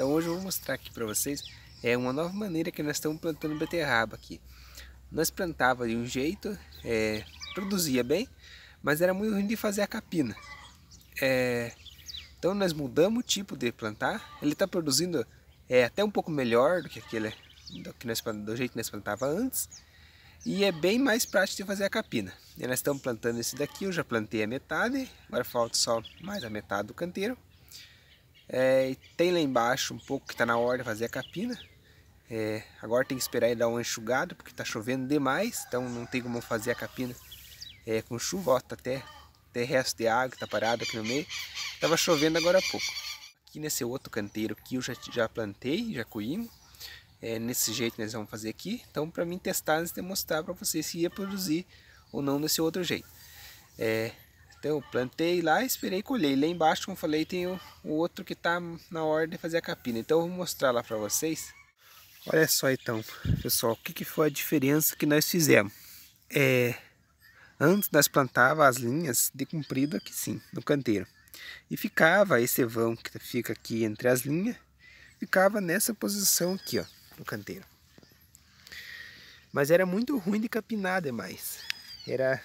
Então hoje eu vou mostrar aqui para vocês é uma nova maneira que nós estamos plantando beterraba aqui. Nós plantava de um jeito, é, produzia bem, mas era muito ruim de fazer a capina. É, então nós mudamos o tipo de plantar. Ele está produzindo é, até um pouco melhor do que aquele do, que nós, do jeito que nós plantava antes. E é bem mais prático de fazer a capina. E nós estamos plantando esse daqui, eu já plantei a metade, agora falta só mais a metade do canteiro. É, tem lá embaixo um pouco que está na hora de fazer a capina. É, agora tem que esperar ele dar uma enxugada, porque está chovendo demais, então não tem como fazer a capina é, com chuva. Tá até, até resto de água, está parado aqui no meio. Estava chovendo agora há pouco. Aqui nesse outro canteiro que eu já, já plantei, já coímos. É, nesse jeito nós vamos fazer aqui. Então para mim testar e demonstrar para vocês se ia produzir ou não desse outro jeito. É, então eu plantei lá, esperei colher. Lá embaixo, como falei, tem o, o outro que está na ordem de fazer a capina. Então eu vou mostrar lá para vocês. Olha só então, pessoal, o que, que foi a diferença que nós fizemos? É, antes nós plantava as linhas de comprido aqui sim, no canteiro. E ficava esse vão que fica aqui entre as linhas, ficava nessa posição aqui, ó, no canteiro. Mas era muito ruim de capinar demais. Era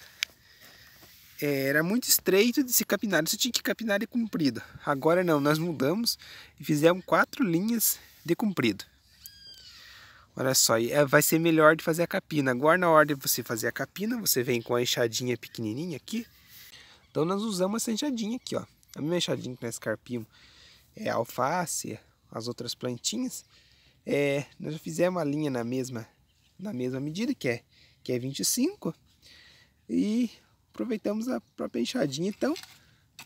é, era muito estreito de se capinar, você tinha que capinar de comprido. Agora não, nós mudamos e fizemos quatro linhas de comprido. Olha só, é, vai ser melhor de fazer a capina. Agora na hora de você fazer a capina, você vem com a enxadinha pequenininha aqui. Então nós usamos essa enxadinha aqui, ó. A minha enxadinha que nós carpimos é alface, as outras plantinhas. É, nós já fizemos a linha na mesma, na mesma medida, que é, que é 25. E aproveitamos a própria enxadinha. Então,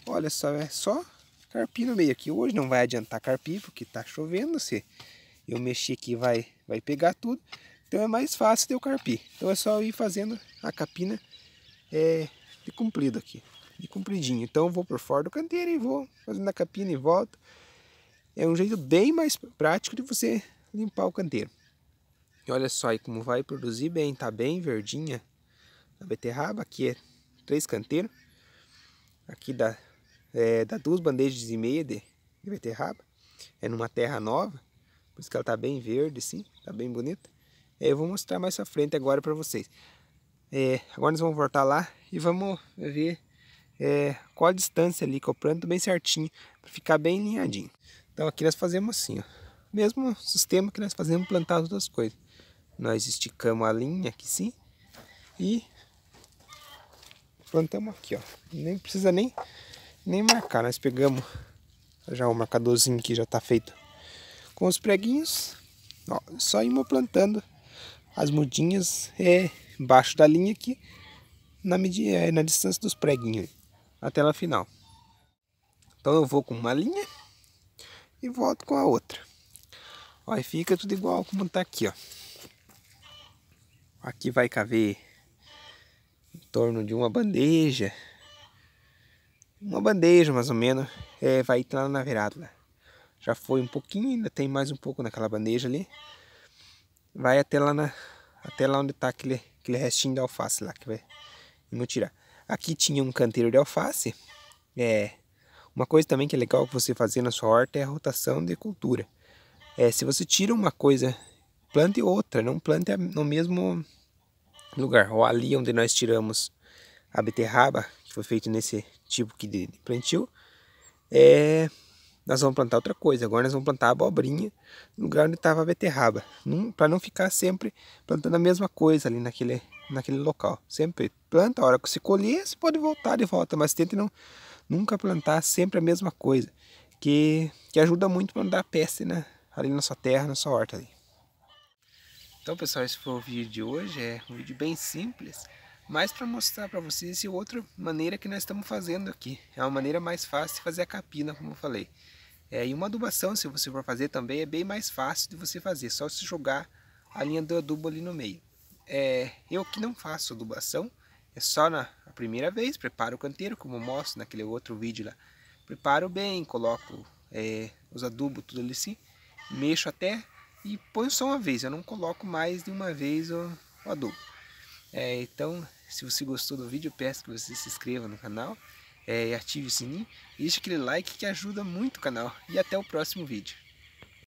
olha só, é só carpir no meio aqui. Hoje não vai adiantar carpir porque tá chovendo. Se eu mexer aqui vai, vai pegar tudo. Então é mais fácil de eu carpir. Então é só ir fazendo a capina é, de comprido aqui. De compridinho. Então eu vou por fora do canteiro e vou fazendo a capina e volto. É um jeito bem mais prático de você limpar o canteiro. E olha só aí como vai produzir bem. Tá bem verdinha a beterraba. Aqui é três canteiros. Aqui dá, é, dá duas bandejas e meia de, de beterraba. É numa terra nova, por isso que ela tá bem verde sim tá bem bonita. É, eu vou mostrar mais à frente agora para vocês. É, agora nós vamos voltar lá e vamos ver é, qual a distância ali que eu planto bem certinho, para ficar bem alinhadinho. Então aqui nós fazemos assim, ó. mesmo sistema que nós fazemos plantar as outras coisas. Nós esticamos a linha aqui sim e plantamos aqui, ó. Nem precisa nem, nem marcar, nós pegamos já o marcadorzinho que já tá feito com os preguinhos. Ó, só irmos plantando as mudinhas é, embaixo da linha aqui, na, medida, é, na distância dos preguinhos, até lá final. Então eu vou com uma linha e volto com a outra. aí fica tudo igual como tá aqui, ó. Aqui vai caber torno de uma bandeja. Uma bandeja mais ou menos. É, vai entrar na virada. Já foi um pouquinho, ainda tem mais um pouco naquela bandeja ali. Vai até lá, na, até lá onde está aquele, aquele restinho de alface lá que vai. Vamos tirar. Aqui tinha um canteiro de alface. É, uma coisa também que é legal que você fazer na sua horta é a rotação de cultura. É, se você tira uma coisa, plante outra, não plante no mesmo lugar, ou ali onde nós tiramos a beterraba, que foi feito nesse tipo que de plantio, é, nós vamos plantar outra coisa. Agora nós vamos plantar abobrinha no lugar onde estava a beterraba, para não ficar sempre plantando a mesma coisa ali naquele, naquele local. Sempre planta, a hora que você colher, você pode voltar de volta, mas tente não, nunca plantar sempre a mesma coisa, que, que ajuda muito para não dar peste né, ali na sua terra, na sua horta ali. Então, pessoal, esse foi o vídeo de hoje. É um vídeo bem simples, mas para mostrar para vocês essa outra maneira que nós estamos fazendo aqui. É uma maneira mais fácil de fazer a capina, como eu falei. É, e uma adubação, se você for fazer também, é bem mais fácil de você fazer. Só se jogar a linha do adubo ali no meio. É, eu que não faço adubação, é só na primeira vez, preparo o canteiro, como eu mostro naquele outro vídeo lá. Preparo bem, coloco é, os adubos, tudo ali assim, mexo até e ponho só uma vez, eu não coloco mais de uma vez o, o adubo. É, então, se você gostou do vídeo, peço que você se inscreva no canal é, e ative o sininho. E deixe aquele like que ajuda muito o canal. E até o próximo vídeo.